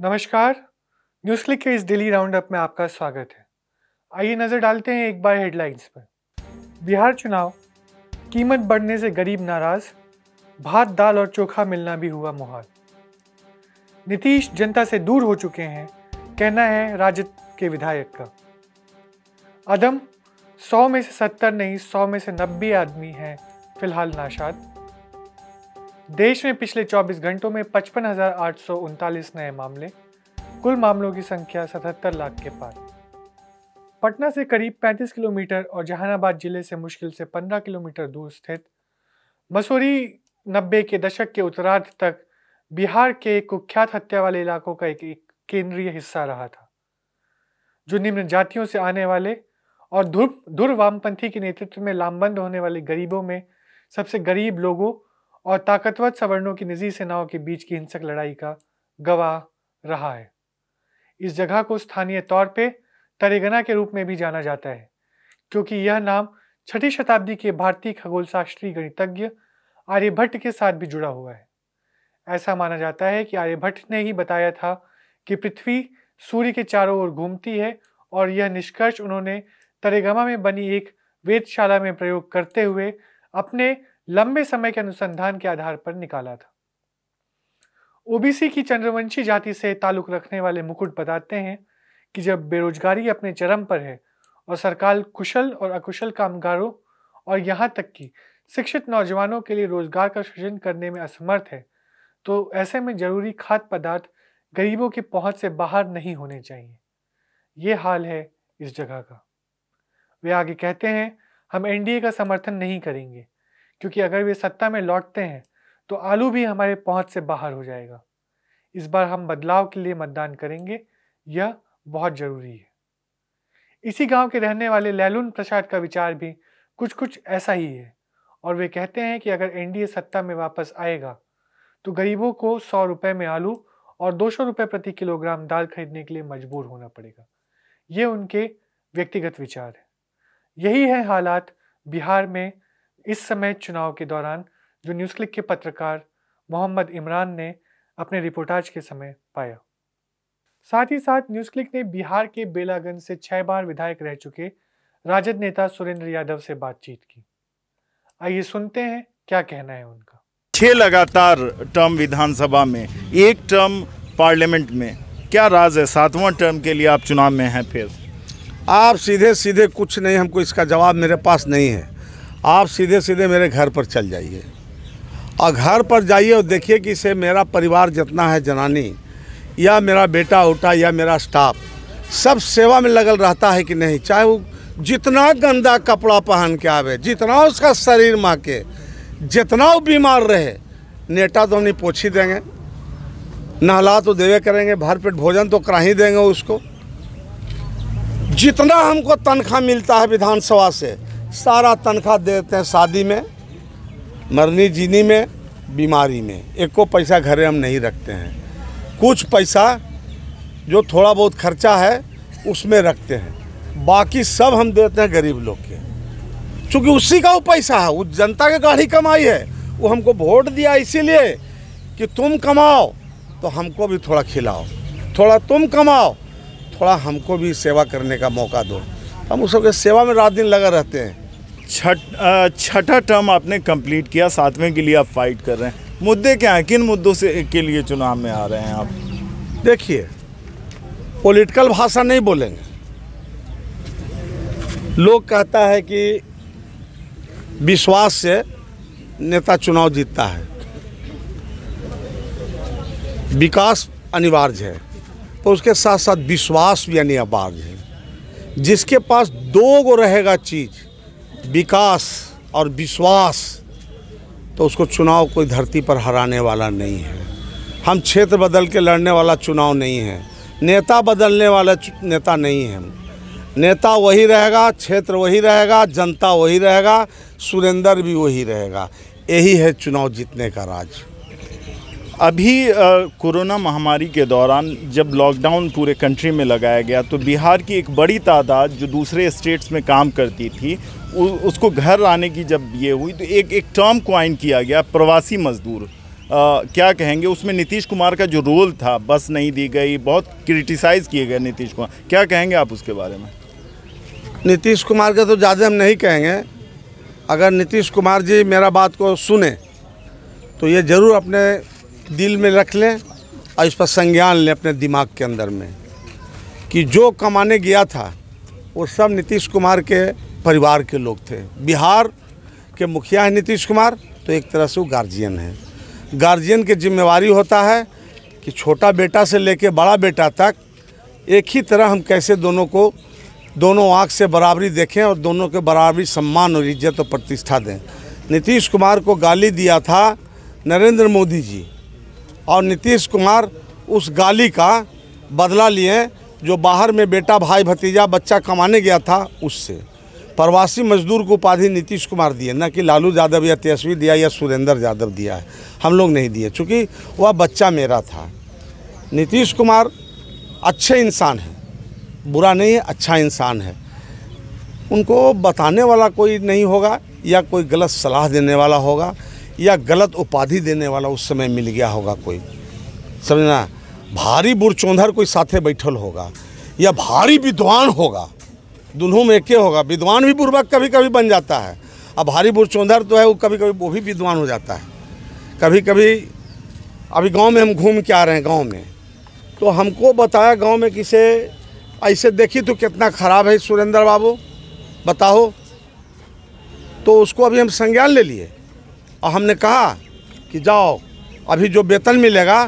नमस्कार news click के इस डेली राउंडअप में आपका स्वागत है आइए नजर डालते हैं एक बार हेडलाइंस पर बिहार चुनाव कीमत बढ़ने से गरीब नाराज भात दाल और चोखा मिलना भी हुआ मुहाल नीतीश जनता से दूर हो चुके हैं कहना है राजद के विधायक का अदम सौ में से सत्तर नहीं सौ में से नब्बे आदमी हैं फिलहाल नाशाद देश में पिछले 24 घंटों में पचपन नए मामले कुल मामलों की संख्या 77 लाख के पार पटना से करीब 35 किलोमीटर और जहानाबाद जिले से मुश्किल से 15 किलोमीटर दूर स्थित मसूरी नब्बे के दशक के उत्तरार्ध तक बिहार के कुख्यात हत्या वाले इलाकों का एक, एक केंद्रीय हिस्सा रहा था जो निम्न जातियों से आने वाले और धुर धुर वामपंथी के नेतृत्व में लामबंद होने वाले गरीबों में सबसे गरीब लोगों और ताकतवर सवर्णों की निजी सेनाओं के बीच की हिंसक लड़ाई का गवाह रहा है इस जगह को स्थानीय तौर पे तरेगना के रूप में भी जाना जाता है क्योंकि यह नाम छठी शताब्दी के भारतीय खगोलशास्त्री गणितज्ञ आर्यभट्ट के साथ भी जुड़ा हुआ है ऐसा माना जाता है कि आर्यभट्ट ने ही बताया था कि पृथ्वी सूर्य के चारों ओर घूमती है और यह निष्कर्ष उन्होंने तरेगमा में बनी एक वेदशाला में प्रयोग करते हुए अपने लंबे समय के अनुसंधान के आधार पर निकाला था ओबीसी की चंद्रवंशी जाति से ताल्लुक रखने वाले मुकुट बताते हैं कि जब बेरोजगारी अपने चरम पर है और सरकार कुशल और अकुशल कामगारों और यहाँ तक कि शिक्षित नौजवानों के लिए रोजगार का सृजन करने में असमर्थ है तो ऐसे में जरूरी खाद्य पदार्थ गरीबों की पहुंच से बाहर नहीं होने चाहिए ये हाल है इस जगह का वे आगे कहते हैं हम एनडीए का समर्थन नहीं करेंगे क्योंकि अगर वे सत्ता में लौटते हैं तो आलू भी हमारे पहुंच से बाहर हो जाएगा इस बार हम बदलाव के लिए मतदान करेंगे यह बहुत जरूरी है इसी गांव के रहने वाले लैलून प्रसाद का विचार भी कुछ कुछ ऐसा ही है और वे कहते हैं कि अगर एनडीए सत्ता में वापस आएगा तो गरीबों को सौ रुपये में आलू और दो सौ रुपये प्रति किलोग्राम दाल खरीदने के लिए मजबूर होना पड़ेगा ये उनके व्यक्तिगत विचार है यही है हालात बिहार में इस समय चुनाव के दौरान जो न्यूज़ क्लिक के पत्रकार मोहम्मद इमरान ने अपने रिपोर्टाज के समय पाया साथ ही साथ न्यूज़ क्लिक ने बिहार के बेलागंज से छह बार विधायक रह चुके राजद नेता सुरेंद्र यादव से बातचीत की आइए सुनते हैं क्या कहना है उनका छह लगातार टर्म विधानसभा में एक टर्म पार्लियामेंट में क्या राज है सातवां टर्म के लिए आप चुनाव में हैं फिर आप सीधे सीधे कुछ नहीं हमको इसका जवाब मेरे पास नहीं है आप सीधे सीधे मेरे घर पर चल जाइए और घर पर जाइए और देखिए कि इसे मेरा परिवार जितना है जनानी या मेरा बेटा उटा या मेरा स्टाफ सब सेवा में लगल रहता है कि नहीं चाहे वो जितना गंदा कपड़ा पहन के आवे जितना उसका शरीर माँ के जितना वो बीमार रहे नेटा तो हमने पोछ ही देंगे नहला तो देवे करेंगे भर पेट भोजन तो करा ही देंगे उसको जितना हमको तनख्वाह मिलता है विधानसभा से सारा तनख्वाह दे देते हैं शादी में मरनी जीनी में बीमारी में एक को पैसा घरे हम नहीं रखते हैं कुछ पैसा जो थोड़ा बहुत खर्चा है उसमें रखते हैं बाकी सब हम देते हैं गरीब लोग के चूँकि उसी का वो पैसा है वो जनता के गाड़ी कमाई है वो हमको वोट दिया इसीलिए कि तुम कमाओ तो हमको भी थोड़ा खिलाओ थोड़ा तुम कमाओ थोड़ा हमको भी सेवा करने का मौका दो हम उस सबके सेवा में रात दिन लगा रहते हैं छठ छठा टर्म आपने कंप्लीट किया सातवें के लिए आप फाइट कर रहे हैं मुद्दे क्या हैं किन मुद्दों से के लिए चुनाव में आ रहे हैं आप देखिए पॉलिटिकल भाषा नहीं बोलेंगे लोग कहता है कि विश्वास से नेता चुनाव जीतता है विकास अनिवार्य है तो उसके साथ साथ विश्वास भी अनिवार्य है जिसके पास दो गो रहेगा चीज़ विकास और विश्वास तो उसको चुनाव कोई धरती पर हराने वाला नहीं है हम क्षेत्र बदल के लड़ने वाला चुनाव नहीं है नेता बदलने वाला नेता नहीं है नेता वही रहेगा क्षेत्र वही रहेगा जनता वही रहेगा सुरेंद्र भी वही रहेगा यही है चुनाव जीतने का राज अभी कोरोना महामारी के दौरान जब लॉकडाउन पूरे कंट्री में लगाया गया तो बिहार की एक बड़ी तादाद जो दूसरे स्टेट्स में काम करती थी उ, उसको घर आने की जब ये हुई तो एक एक टर्म क्वाइन किया गया प्रवासी मजदूर आ, क्या कहेंगे उसमें नीतीश कुमार का जो रोल था बस नहीं दी गई बहुत क्रिटिसाइज़ किए गए नीतीश कुमार क्या कहेंगे आप उसके बारे में नीतीश कुमार का तो ज़्यादा हम नहीं कहेंगे अगर नीतीश कुमार जी मेरा बात को सुने तो ये ज़रूर अपने दिल में रख लें और इस पर संज्ञान लें अपने दिमाग के अंदर में कि जो कमाने गया था वो सब नीतीश कुमार के परिवार के लोग थे बिहार के मुखिया हैं नीतीश कुमार तो एक तरह से वो गार्जियन है गार्जियन की जिम्मेवारी होता है कि छोटा बेटा से लेकर बड़ा बेटा तक एक ही तरह हम कैसे दोनों को दोनों आँख से बराबरी देखें और दोनों के बराबरी सम्मान और इज्जत और प्रतिष्ठा दें नीतीश कुमार को गाली दिया था नरेंद्र मोदी जी और नीतीश कुमार उस गाली का बदला लिए जो बाहर में बेटा भाई भतीजा बच्चा कमाने गया था उससे प्रवासी मजदूर को उपाधि नीतीश कुमार दिए न कि लालू यादव या तेजस्वी दिया या सुरेंद्र यादव दिया है हम लोग नहीं दिए चूँकि वह बच्चा मेरा था नीतीश कुमार अच्छे इंसान हैं बुरा नहीं है अच्छा इंसान है उनको बताने वाला कोई नहीं होगा या कोई गलत सलाह देने वाला होगा या गलत उपाधि देने वाला उस समय मिल गया होगा कोई समझना भारी बुरचौंधर कोई साथे बैठल होगा या भारी विद्वान होगा दोनों में एक होगा विद्वान भी बुरबक कभी कभी बन जाता है अब भारी बुरचौंधर तो है वो कभी कभी वो भी विद्वान हो जाता है कभी कभी अभी गांव में हम घूम के आ रहे हैं गांव में तो हमको बताया गांव में किसे ऐसे देखी तो कितना ख़राब है सुरेंद्र बाबू बताओ तो उसको अभी हम संज्ञान ले लिए और हमने कहा कि जाओ अभी जो वेतन मिलेगा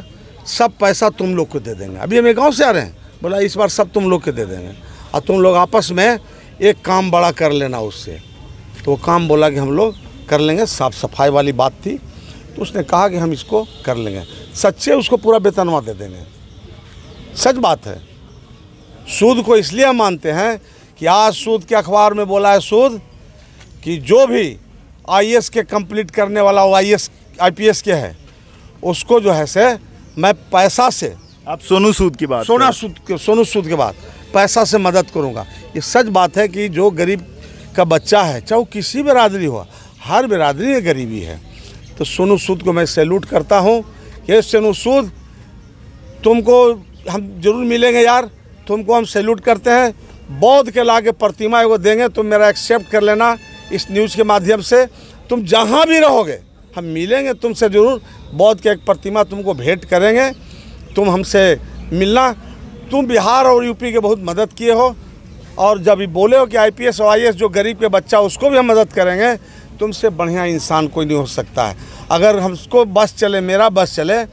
सब पैसा तुम लोग को दे देंगे अभी हम एक गाँव से आ रहे हैं बोला इस बार सब तुम लोग को दे देंगे और तुम लोग आपस में एक काम बड़ा कर लेना उससे तो वो काम बोला कि हम लोग कर लेंगे साफ सफाई वाली बात थी तो उसने कहा कि हम इसको कर लेंगे सच्चे उसको पूरा वेतनवा दे देंगे सच बात है सूद को इसलिए मानते हैं कि आज सूद के अखबार में बोला है सूद कि जो भी आईएएस के कंप्लीट करने वाला वो आईएएस आईपीएस के है उसको जो है से मैं पैसा से आप सोनू सूद की बात सोना सूद के सोनू सूद के बाद पैसा से मदद करूंगा ये सच बात है कि जो गरीब का बच्चा है चाहे वो किसी बिरादरी हो हर बिरादरी में गरीबी है तो सोनू सूद को मैं सैल्यूट करता हूँ ये सोनू सूद तुमको हम जरूर मिलेंगे यार तुमको हम सैल्यूट करते हैं बौद्ध के लाके प्रतिमा एगो देंगे तुम मेरा एक्सेप्ट कर लेना इस न्यूज़ के माध्यम से तुम जहाँ भी रहोगे हम मिलेंगे तुमसे ज़रूर बौद्ध के एक प्रतिमा तुमको भेंट करेंगे तुम हमसे मिलना तुम बिहार और यूपी के बहुत मदद किए हो और जब बोले हो कि आईपीएस और आईएएस जो गरीब के बच्चा उसको भी हम मदद करेंगे तुमसे बढ़िया इंसान कोई नहीं हो सकता है अगर हमको बस चले मेरा बस चले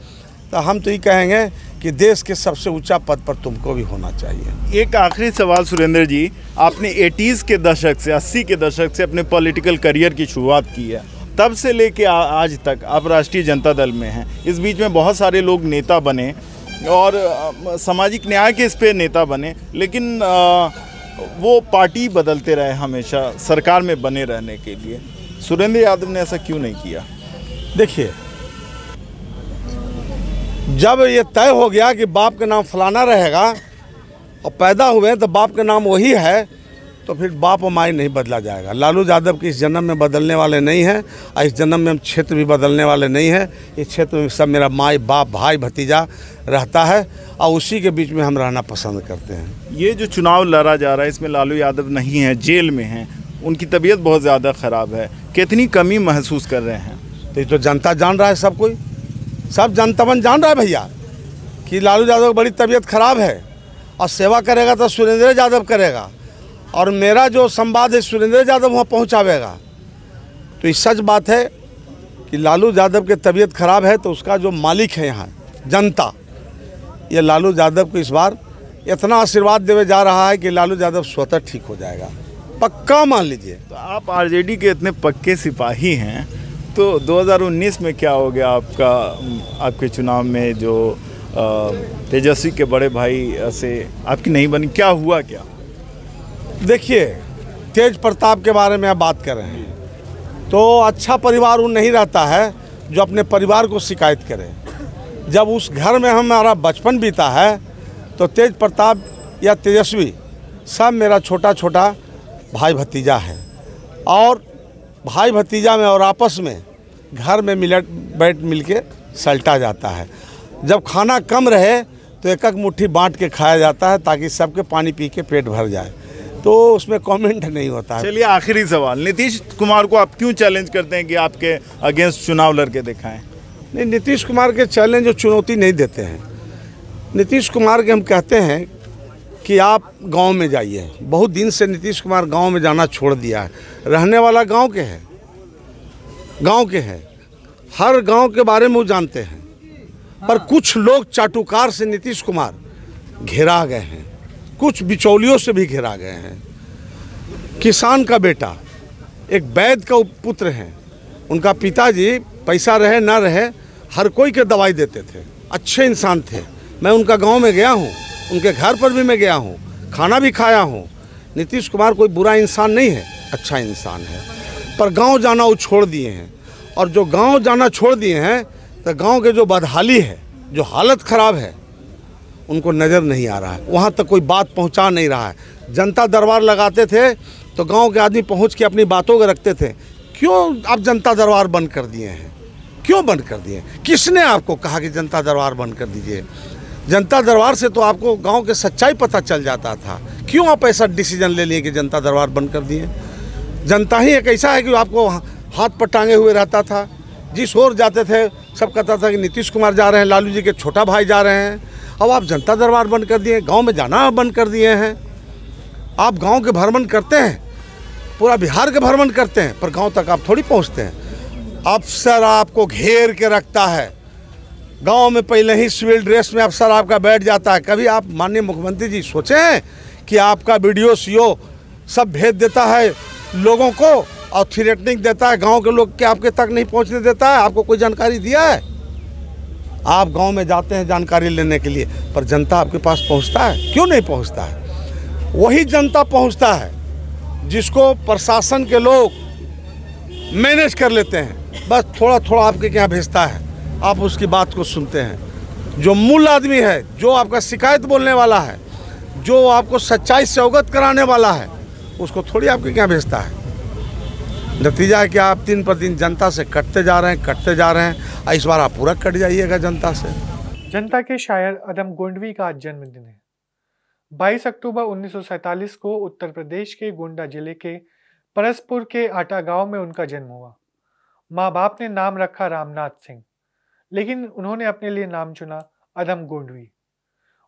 तो हम तो ये कहेंगे कि देश के सबसे ऊंचा पद पर तुमको भी होना चाहिए एक आखिरी सवाल सुरेंद्र जी आपने एटीज़ के दशक से 80 के दशक से अपने पॉलिटिकल करियर की शुरुआत की है तब से लेके आज तक आप राष्ट्रीय जनता दल में हैं इस बीच में बहुत सारे लोग नेता बने और सामाजिक न्याय के इस पर नेता बने लेकिन वो पार्टी बदलते रहे हमेशा सरकार में बने रहने के लिए सुरेंद्र यादव ने ऐसा क्यों नहीं किया देखिए जब ये तय हो गया कि बाप का नाम फलाना रहेगा और पैदा हुए तो बाप का नाम वही है तो फिर बाप और माई नहीं बदला जाएगा लालू यादव की इस जन्म में बदलने वाले नहीं हैं और इस जन्म में हम क्षेत्र भी बदलने वाले नहीं हैं इस क्षेत्र में सब मेरा माई बाप भाई भतीजा रहता है और उसी के बीच में हम रहना पसंद करते हैं ये जो चुनाव लड़ा जा रहा है इसमें लालू यादव नहीं है जेल में हैं उनकी तबीयत बहुत ज़्यादा ख़राब है कितनी कमी महसूस कर रहे हैं तो ये तो जनता जान रहा है सब कोई सब जनतावन जान रहा है भैया कि लालू यादव की बड़ी तबीयत खराब है और सेवा करेगा तो सुरेंद्र यादव करेगा और मेरा जो संवाद है सुरेंद्र यादव वहाँ पहुँचावेगा तो ये सच बात है कि लालू यादव की तबीयत खराब है तो उसका जो मालिक है यहाँ जनता ये लालू यादव को इस बार इतना आशीर्वाद देवे जा रहा है कि लालू यादव स्वतः ठीक हो जाएगा पक्का मान लीजिए तो आप आरजेडी के इतने पक्के सिपाही हैं तो 2019 में क्या हो गया आपका आपके चुनाव में जो तेजस्वी के बड़े भाई से आपकी नहीं बनी क्या हुआ क्या देखिए तेज प्रताप के बारे में आप बात कर रहे हैं तो अच्छा परिवार उन नहीं रहता है जो अपने परिवार को शिकायत करे जब उस घर में हमारा बचपन बीता है तो तेज प्रताप या तेजस्वी सब मेरा छोटा छोटा भाई भतीजा है और भाई भतीजा में और आपस में घर में मिलट बैठ मिल के सलटा जाता है जब खाना कम रहे तो एक एक मुट्ठी बांट के खाया जाता है ताकि सबके पानी पी के पेट भर जाए तो उसमें कमेंट नहीं होता है चलिए आखिरी सवाल नीतीश कुमार को आप क्यों चैलेंज करते हैं कि आपके अगेंस्ट चुनाव लड़के दिखाएं नहीं नीतीश कुमार के चैलेंज और चुनौती नहीं देते हैं नीतीश कुमार के हम कहते हैं कि आप गांव में जाइए बहुत दिन से नीतीश कुमार गांव में जाना छोड़ दिया है रहने वाला गांव के हैं गांव के हैं हर गांव के बारे में वो जानते हैं पर कुछ लोग चाटुकार से नीतीश कुमार घेरा गए हैं कुछ बिचौलियों से भी घेरा गए हैं किसान का बेटा एक वैद का पुत्र हैं उनका पिताजी पैसा रहे ना रहे हर कोई के दवाई देते थे अच्छे इंसान थे मैं उनका गांव में गया हूँ उनके घर पर भी मैं गया हूँ खाना भी खाया हूँ नीतीश कुमार कोई बुरा इंसान नहीं है अच्छा इंसान है पर गांव जाना वो छोड़ दिए हैं और जो गांव जाना छोड़ दिए हैं तो गांव के जो बदहाली है जो हालत ख़राब है उनको नज़र नहीं आ रहा है वहाँ तक कोई बात पहुँचा नहीं रहा है जनता दरबार लगाते थे तो गाँव के आदमी पहुँच के अपनी बातों को रखते थे क्यों आप जनता दरबार बंद कर दिए हैं क्यों बंद कर दिए किसने आपको कहा कि जनता दरबार बंद कर दीजिए जनता दरबार से तो आपको गांव के सच्चाई पता चल जाता था क्यों आप ऐसा डिसीजन ले लिए कि जनता दरबार बंद कर दिए जनता ही एक ऐसा है कि आपको हाथ पर टांगे हुए रहता था जिस ओर जाते थे सब कहता था कि नीतीश कुमार जा रहे हैं लालू जी के छोटा भाई जा रहे हैं अब आप जनता दरबार बंद कर दिए गांव में जाना बंद कर दिए हैं आप गांव के भ्रमण करते हैं पूरा बिहार के भ्रमण करते हैं पर गांव तक आप थोड़ी पहुंचते हैं अफसर आपको घेर के रखता है गांव में पहले ही सिविल ड्रेस में अफसर आपका बैठ जाता है कभी आप माननीय मुख्यमंत्री जी सोचे हैं कि आपका वीडियो सीओ सब भेज देता है लोगों को और थ्रेटनिंग देता है गांव के लोग के आपके तक नहीं पहुंचने देता है आपको कोई जानकारी दिया है आप गांव में जाते हैं जानकारी लेने के लिए पर जनता आपके पास पहुंचता है क्यों नहीं पहुंचता है वही जनता पहुंचता है जिसको प्रशासन के लोग मैनेज कर लेते हैं बस थोड़ा थोड़ा आपके यहाँ भेजता है आप उसकी बात को सुनते हैं जो मूल आदमी है जो आपका शिकायत बोलने वाला है जो आपको सच्चाई से अवगत कराने वाला है उसको थोड़ी आपके क्या भेजता है नतीजा है कि आप दिन पर दिन जनता से कटते जा रहे हैं कटते जा रहे हैं और इस बार आप पूरा कट जाइएगा जनता से जनता के शायर अदम गोंडवी का आज जन्मदिन है 22 अक्टूबर 1947 को उत्तर प्रदेश के गोंडा जिले के परसपुर के आटा गांव में उनका जन्म हुआ माँ बाप ने नाम रखा रामनाथ सिंह लेकिन उन्होंने अपने लिए नाम चुना अदम गोंडवी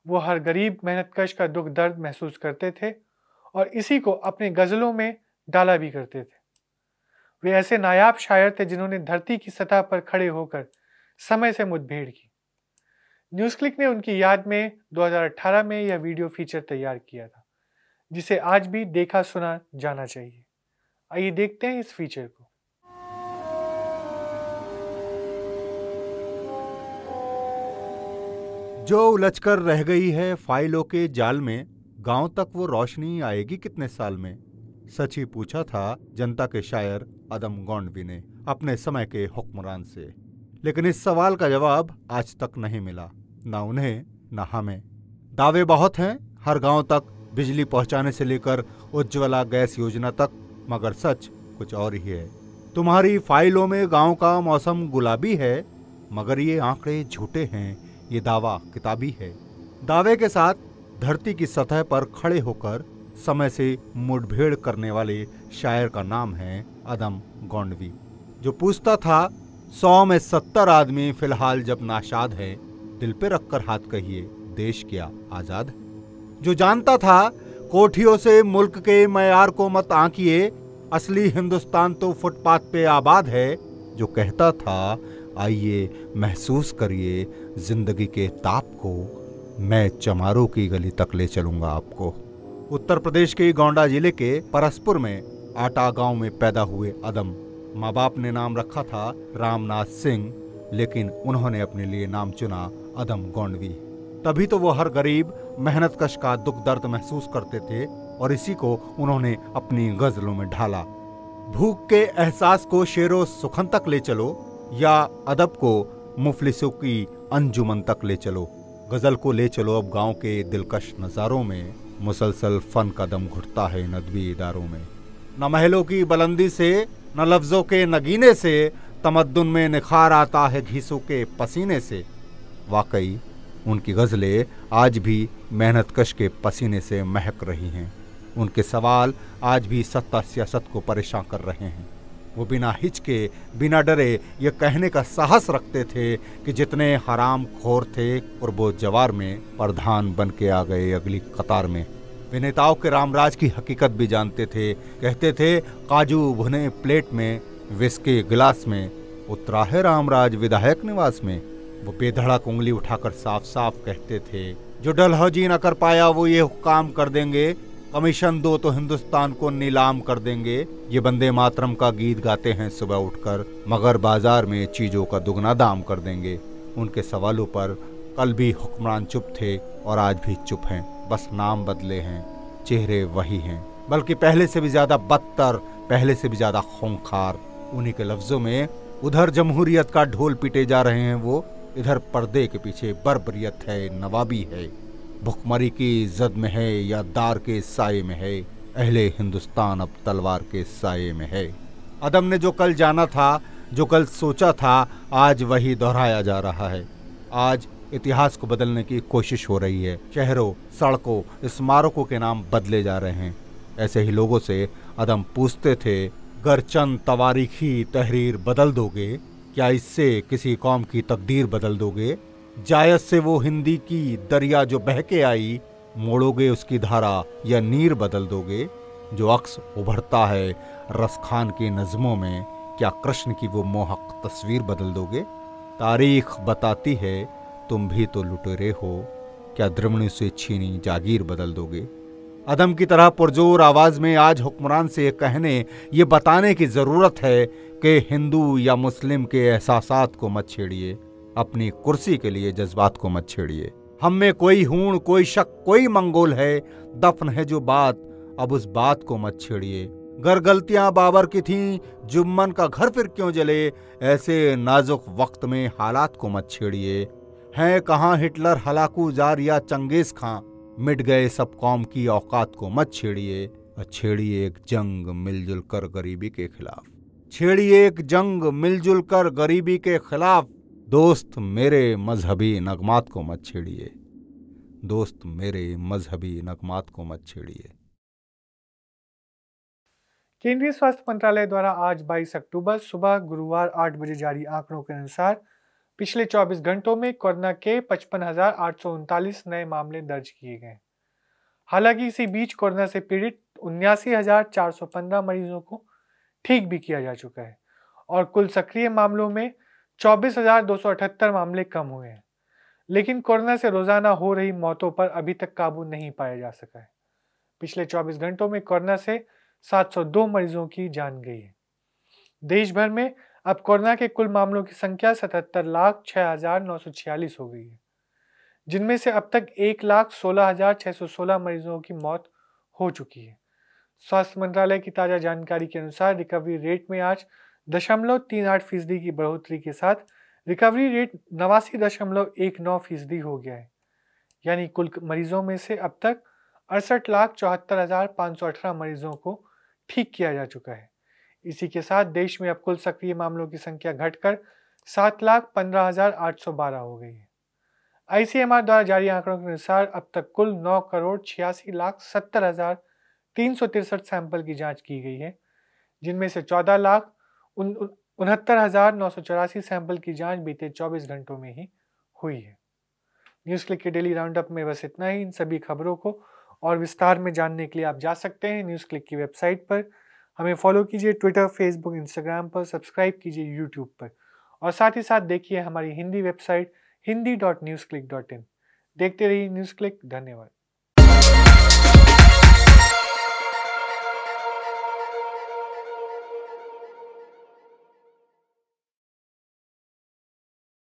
वो हर गरीब मेहनतकश का दुख दर्द महसूस करते थे और इसी को अपने गज़लों में डाला भी करते थे वे ऐसे नायाब शायर थे जिन्होंने धरती की सतह पर खड़े होकर समय से मुठभेड़ की न्यूज़ क्लिक ने उनकी याद में 2018 में यह वीडियो फीचर तैयार किया था जिसे आज भी देखा सुना जाना चाहिए आइए देखते हैं इस फीचर को जो उलझकर रह गई है फाइलों के जाल में गांव तक वो रोशनी आएगी कितने साल में सच ही पूछा था जनता के शायर अदम गौंडवी ने अपने समय के हुक्मरान से लेकिन इस सवाल का जवाब आज तक नहीं मिला ना उन्हें ना हमें दावे बहुत हैं हर गांव तक बिजली पहुंचाने से लेकर उज्ज्वला गैस योजना तक मगर सच कुछ और ही है तुम्हारी फाइलों में गांव का मौसम गुलाबी है मगर ये आंकड़े झूठे हैं ये दावा किताबी है दावे के साथ धरती की सतह पर खड़े होकर समय से मुठभेड़ करने वाले शायर का नाम है अदम गौंडवी जो पूछता था सौ में सत्तर आदमी फिलहाल जब नाशाद है दिल पे रखकर हाथ कहिए देश क्या आजाद जो जानता था कोठियों से मुल्क के मैार को मत आंकिए असली हिंदुस्तान तो फुटपाथ पे आबाद है जो कहता था आइए महसूस करिए जिंदगी के ताप को मैं चमारों की गली तक ले चलूंगा आपको उत्तर प्रदेश के गोंडा जिले के परसपुर में आटा गांव में पैदा हुए अदम माँ बाप ने नाम रखा था रामनाथ सिंह लेकिन उन्होंने अपने लिए नाम चुना अदम गोंडवी तभी तो वो हर गरीब मेहनत कश का दुख दर्द महसूस करते थे और इसी को उन्होंने अपनी गजलों में ढाला भूख के एहसास को शेरो सुखन तक ले चलो या अदब को मुफलिसों की अंजुमन तक ले चलो गज़ल को ले चलो अब गांव के दिलकश नज़ारों में मुसलसल फन का दम घुटता है नदवी इदारों में न महलों की बुलंदी से न लफ्ज़ों के नगीने से तमद्दन में निखार आता है घीसों के पसीने से वाकई उनकी गज़लें आज भी मेहनत कश के पसीने से महक रही हैं उनके सवाल आज भी सत्ता सियासत को परेशान कर रहे हैं वो बिना हिचके बिना डरे ये कहने का साहस रखते थे कि जितने हराम खोर थे और वो जवार में प्रधान बन के आ गए अगली कतार में वे नेताओं के रामराज की हकीकत भी जानते थे कहते थे काजू भुने प्लेट में विस्के गिलास में उतरा है रामराज विधायक निवास में वो बेधड़क उंगली उठाकर साफ साफ कहते थे जो डलहौजी न कर पाया वो ये काम कर देंगे कमीशन दो तो हिंदुस्तान को नीलाम कर देंगे ये बंदे मातरम का गीत गाते हैं सुबह उठकर मगर बाजार में चीजों का दुगना दाम कर देंगे उनके सवालों पर कल भी हुक्मरान चुप थे और आज भी चुप हैं बस नाम बदले हैं चेहरे वही हैं बल्कि पहले से भी ज्यादा बदतर पहले से भी ज्यादा खूंखार उन्हीं के लफ्जों में उधर जमहूरियत का ढोल पीटे जा रहे हैं वो इधर पर्दे के पीछे बर्बरियत है नवाबी है भुखमरी की जद में है या दार के साय में है अहले हिंदुस्तान अब तलवार के साय में है अदम ने जो कल जाना था जो कल सोचा था आज वही दोहराया जा रहा है आज इतिहास को बदलने की कोशिश हो रही है शहरों सड़कों स्मारकों के नाम बदले जा रहे हैं ऐसे ही लोगों से अदम पूछते थे गर चंद तवारीखी तहरीर बदल दोगे क्या इससे किसी कौम की तकदीर बदल दोगे जायज से वो हिंदी की दरिया जो बह के आई मोड़ोगे उसकी धारा या नीर बदल दोगे जो अक्स उभरता है रस खान की नज़मों में क्या कृष्ण की वो मोहक तस्वीर बदल दोगे तारीख बताती है तुम भी तो लुटेरे हो क्या द्रमणु से छीनी जागीर बदल दोगे अदम की तरह पुरजोर आवाज में आज हुक्मरान से ये कहने ये बताने की ज़रूरत है कि हिंदू या मुस्लिम के एहसास को मत छेड़िए अपनी कुर्सी के लिए जज्बात को मत छेड़िए हम में कोई हूण कोई शक कोई मंगोल है दफन है जो बात अब उस बात को मत छेड़िए गर गलतियां बाबर की थी जुम्मन का घर फिर क्यों जले ऐसे नाजुक वक्त में हालात को मत छेड़िए है कहाँ हिटलर हलाकू जार या चंगेज खां मिट गए सब कौम की औकात को मत छेड़िए छेड़िए एक जंग मिलजुल कर गरीबी के खिलाफ छेड़िए एक जंग मिलजुल कर गरीबी के खिलाफ दोस्त मेरे मजहबी नगमात को मत छेड़िए दोस्त मेरे मजहबी नगमात को मत छेड़िए केंद्रीय स्वास्थ्य मंत्रालय द्वारा आज 22 अक्टूबर सुबह गुरुवार 8 बजे जारी आंकड़ों के अनुसार पिछले 24 घंटों में कोरोना के पचपन नए मामले दर्ज किए गए हालांकि इसी बीच कोरोना से पीड़ित उन्यासी मरीजों को ठीक भी किया जा चुका है और कुल सक्रिय मामलों में 24,278 मामले कम हुए हैं लेकिन कोरोना से रोजाना हो रही मौतों पर अभी तक काबू नहीं पाया जा सका है पिछले 24 घंटों में कोरोना से 702 मरीजों की जान गई है देश भर में अब कोरोना के कुल मामलों की संख्या सतहत्तर लाख छः हजार नौ सौ छियालीस हो गई है जिनमें से अब तक एक लाख सोलह हजार छः सौ सोलह मरीजों की मौत हो चुकी है स्वास्थ्य मंत्रालय की ताज़ा जानकारी के अनुसार रिकवरी रेट में आज दशमलव तीन आठ फीसदी की बढ़ोतरी के साथ रिकवरी रेट नवासी दशमलव एक नौ फीसदी हो गया है यानी कुल मरीजों में से अब तक अड़सठ लाख चौहत्तर हज़ार पाँच सौ अठारह मरीजों को ठीक किया जा चुका है इसी के साथ देश में अब कुल सक्रिय मामलों की संख्या घटकर सात लाख पंद्रह हज़ार आठ सौ बारह हो गई है आईसीएमआर द्वारा जारी आंकड़ों के अनुसार अब तक कुल नौ करोड़ छियासी लाख सत्तर हज़ार तीन सौ तिरसठ सैंपल की जांच की गई है जिनमें से चौदह लाख उन उनहत्तर हजार नौ सौ चौरासी सैंपल की जांच बीते 24 घंटों में ही हुई है न्यूज क्लिक के डेली राउंड अप में बस इतना ही इन सभी खबरों को और विस्तार में जानने के लिए आप जा सकते हैं न्यूज क्लिक की वेबसाइट पर हमें फॉलो कीजिए ट्विटर फेसबुक इंस्टाग्राम पर सब्सक्राइब कीजिए यूट्यूब पर और साथ ही साथ देखिए हमारी Hindi website Hindi dot news click dot in देखते रहिए न्यूज़ क्लिक धन्यवाद